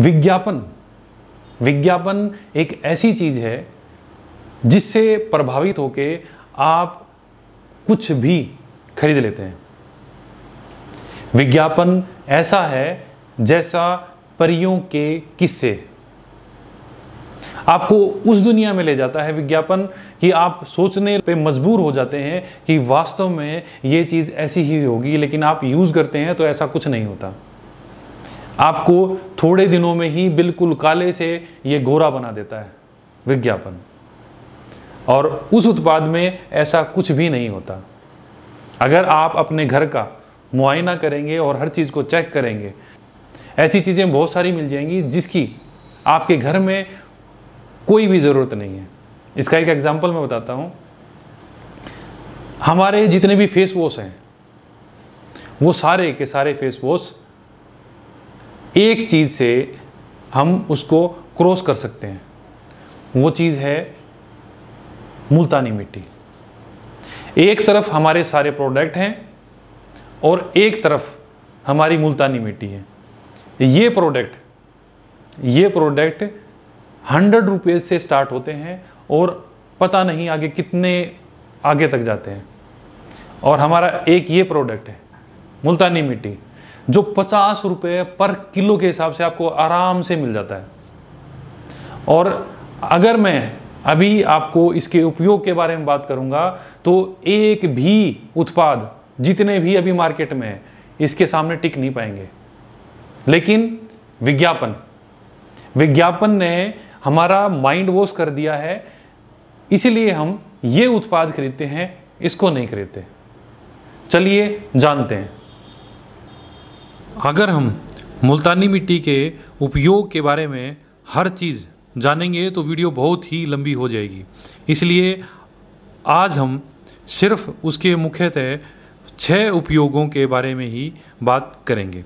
विज्ञापन विज्ञापन एक ऐसी चीज़ है जिससे प्रभावित होकर आप कुछ भी खरीद लेते हैं विज्ञापन ऐसा है जैसा परियों के किस्से आपको उस दुनिया में ले जाता है विज्ञापन कि आप सोचने पे मजबूर हो जाते हैं कि वास्तव में ये चीज़ ऐसी ही होगी लेकिन आप यूज़ करते हैं तो ऐसा कुछ नहीं होता आपको थोड़े दिनों में ही बिल्कुल काले से ये गोरा बना देता है विज्ञापन और उस उत्पाद में ऐसा कुछ भी नहीं होता अगर आप अपने घर का मुआयना करेंगे और हर चीज़ को चेक करेंगे ऐसी चीज़ें बहुत सारी मिल जाएंगी जिसकी आपके घर में कोई भी ज़रूरत नहीं है इसका एक एग्ज़ाम्पल मैं बताता हूँ हमारे जितने भी फेस वॉश हैं वो सारे के सारे फेस वॉश एक चीज़ से हम उसको क्रॉस कर सकते हैं वो चीज़ है मुल्तानी मिट्टी एक तरफ हमारे सारे प्रोडक्ट हैं और एक तरफ हमारी मुल्तानी मिट्टी है ये प्रोडक्ट ये प्रोडक्ट हंड्रेड रुपीज़ से स्टार्ट होते हैं और पता नहीं आगे कितने आगे तक जाते हैं और हमारा एक ये प्रोडक्ट है मुल्तानी मिट्टी जो पचास रुपये पर किलो के हिसाब से आपको आराम से मिल जाता है और अगर मैं अभी आपको इसके उपयोग के बारे में बात करूंगा तो एक भी उत्पाद जितने भी अभी मार्केट में है इसके सामने टिक नहीं पाएंगे लेकिन विज्ञापन विज्ञापन ने हमारा माइंड वॉश कर दिया है इसीलिए हम ये उत्पाद खरीदते हैं इसको नहीं खरीदते चलिए जानते हैं अगर हम मुल्तानी मिट्टी के उपयोग के बारे में हर चीज़ जानेंगे तो वीडियो बहुत ही लंबी हो जाएगी इसलिए आज हम सिर्फ उसके मुख्यतः छः उपयोगों के बारे में ही बात करेंगे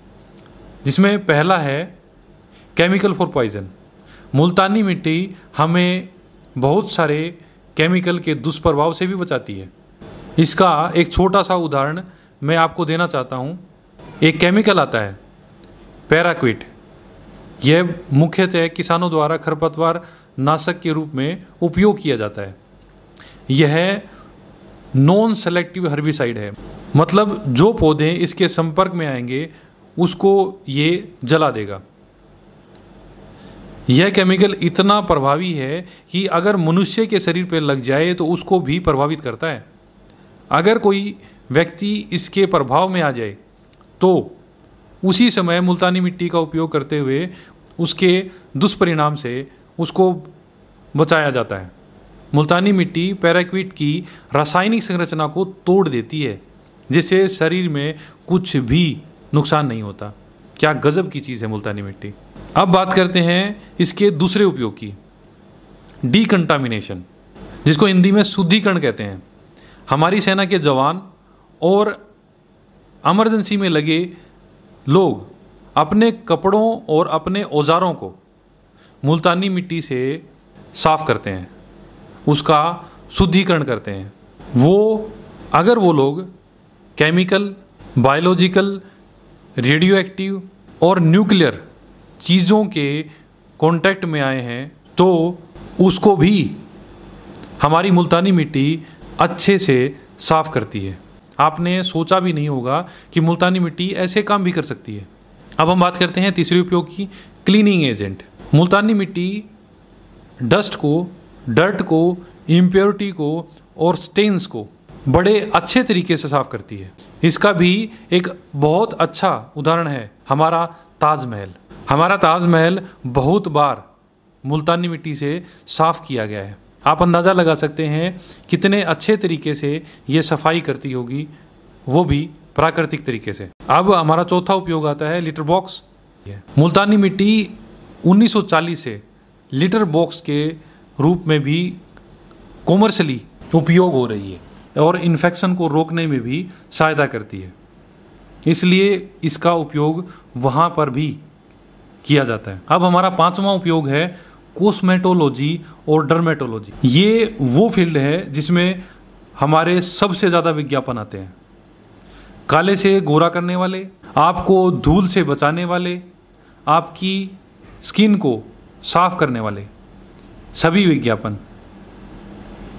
जिसमें पहला है केमिकल फॉर पॉइजन मुल्तानी मिट्टी हमें बहुत सारे केमिकल के दुष्प्रभाव से भी बचाती है इसका एक छोटा सा उदाहरण मैं आपको देना चाहता हूँ एक केमिकल आता है पैराक्विट यह मुख्यतः किसानों द्वारा खरपतवार नाशक के रूप में उपयोग किया जाता है यह नॉन सेलेक्टिव हर्बिसाइड है मतलब जो पौधे इसके संपर्क में आएंगे उसको ये जला देगा यह केमिकल इतना प्रभावी है कि अगर मनुष्य के शरीर पर लग जाए तो उसको भी प्रभावित करता है अगर कोई व्यक्ति इसके प्रभाव में आ जाए तो उसी समय मुल्तानी मिट्टी का उपयोग करते हुए उसके दुष्परिणाम से उसको बचाया जाता है मुल्तानी मिट्टी पैराक्विट की रासायनिक संरचना को तोड़ देती है जिससे शरीर में कुछ भी नुकसान नहीं होता क्या गजब की चीज़ है मुल्तानी मिट्टी अब बात करते हैं इसके दूसरे उपयोग की डीकंटामिनेशन जिसको हिंदी में शुद्धिकरण कहते हैं हमारी सेना के जवान और एमरजेंसी में लगे लोग अपने कपड़ों और अपने औजारों को मुल्तानी मिट्टी से साफ़ करते हैं उसका शुद्धिकरण करते हैं वो अगर वो लोग केमिकल बायोलॉजिकल रेडियो एक्टिव और न्यूक्लियर चीज़ों के कांटेक्ट में आए हैं तो उसको भी हमारी मुल्तानी मिट्टी अच्छे से साफ़ करती है आपने सोचा भी नहीं होगा कि मुल्तानी मिट्टी ऐसे काम भी कर सकती है अब हम बात करते हैं तीसरे उपयोग की क्लीनिंग एजेंट मुल्तानी मिट्टी डस्ट को डर्ट को इम्प्योरिटी को और स्टेन्स को बड़े अच्छे तरीके से साफ करती है इसका भी एक बहुत अच्छा उदाहरण है हमारा ताजमहल हमारा ताजमहल बहुत बार मुल्तानी मिट्टी से साफ किया गया है आप अंदाज़ा लगा सकते हैं कितने अच्छे तरीके से ये सफाई करती होगी वो भी प्राकृतिक तरीके से अब हमारा चौथा उपयोग आता है लिटर बॉक्स मुल्तानी मिट्टी 1940 से लिटर बॉक्स के रूप में भी कॉमर्शली उपयोग हो रही है और इन्फेक्शन को रोकने में भी सहायता करती है इसलिए इसका उपयोग वहाँ पर भी किया जाता है अब हमारा पांचवा उपयोग है कोस्मेटोलॉजी और डर्मेटोलॉजी ये वो फील्ड है जिसमें हमारे सबसे ज़्यादा विज्ञापन आते हैं काले से गोरा करने वाले आपको धूल से बचाने वाले आपकी स्किन को साफ करने वाले सभी विज्ञापन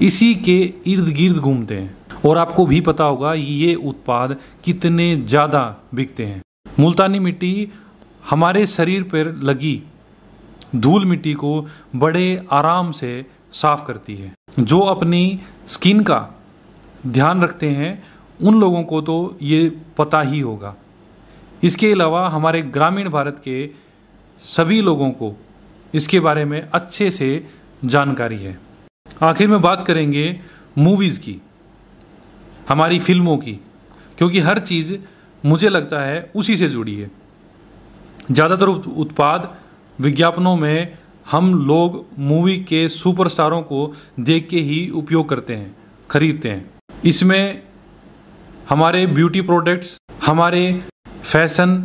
इसी के इर्द गिर्द घूमते हैं और आपको भी पता होगा ये उत्पाद कितने ज़्यादा बिकते हैं मुल्तानी मिट्टी हमारे शरीर पर लगी धूल मिट्टी को बड़े आराम से साफ करती है जो अपनी स्किन का ध्यान रखते हैं उन लोगों को तो ये पता ही होगा इसके अलावा हमारे ग्रामीण भारत के सभी लोगों को इसके बारे में अच्छे से जानकारी है आखिर में बात करेंगे मूवीज़ की हमारी फिल्मों की क्योंकि हर चीज़ मुझे लगता है उसी से जुड़ी है ज़्यादातर उत्पाद विज्ञापनों में हम लोग मूवी के सुपरस्टारों को देख के ही उपयोग करते हैं खरीदते हैं इसमें हमारे ब्यूटी प्रोडक्ट्स हमारे फैशन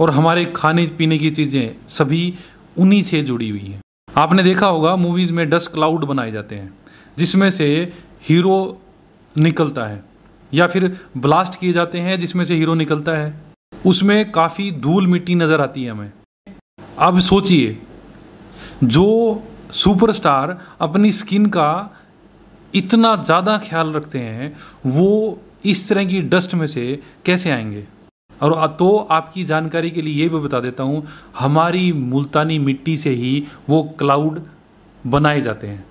और हमारे खाने पीने की चीज़ें सभी उन्हीं से जुड़ी हुई हैं आपने देखा होगा मूवीज़ में डस्ट क्लाउड बनाए जाते हैं जिसमें से हीरो निकलता है या फिर ब्लास्ट किए जाते हैं जिसमें से हीरो निकलता है उसमें काफ़ी धूल मिट्टी नज़र आती है हमें अब सोचिए जो सुपरस्टार अपनी स्किन का इतना ज़्यादा ख्याल रखते हैं वो इस तरह की डस्ट में से कैसे आएंगे और तो आपकी जानकारी के लिए ये भी बता देता हूँ हमारी मुल्तानी मिट्टी से ही वो क्लाउड बनाए जाते हैं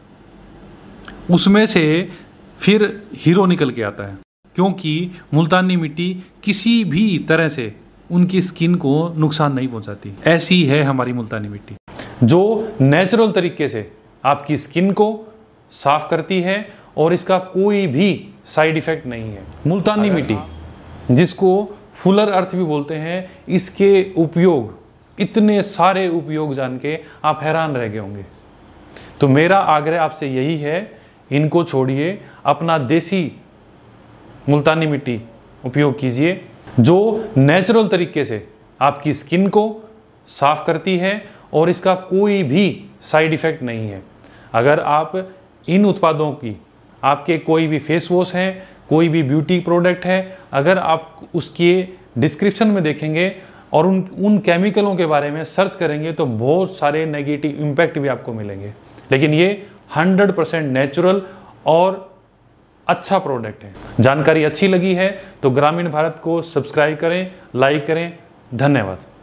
उसमें से फिर हीरो निकल के आता है क्योंकि मुल्तानी मिट्टी किसी भी तरह से उनकी स्किन को नुकसान नहीं पहुंचाती ऐसी है हमारी मुल्तानी मिट्टी जो नेचुरल तरीके से आपकी स्किन को साफ करती है और इसका कोई भी साइड इफेक्ट नहीं है मुल्तानी मिट्टी जिसको फुलर अर्थ भी बोलते हैं इसके उपयोग इतने सारे उपयोग जान के आप हैरान रह गए होंगे तो मेरा आग्रह आपसे यही है इनको छोड़िए अपना देसी मुल्तानी मिट्टी उपयोग कीजिए जो नेचुरल तरीके से आपकी स्किन को साफ करती है और इसका कोई भी साइड इफ़ेक्ट नहीं है अगर आप इन उत्पादों की आपके कोई भी फेस वॉश है कोई भी ब्यूटी प्रोडक्ट है अगर आप उसके डिस्क्रिप्शन में देखेंगे और उन उन केमिकलों के बारे में सर्च करेंगे तो बहुत सारे नेगेटिव इम्पैक्ट भी आपको मिलेंगे लेकिन ये 100 परसेंट नेचुरल और अच्छा प्रोडक्ट है जानकारी अच्छी लगी है तो ग्रामीण भारत को सब्सक्राइब करें लाइक करें धन्यवाद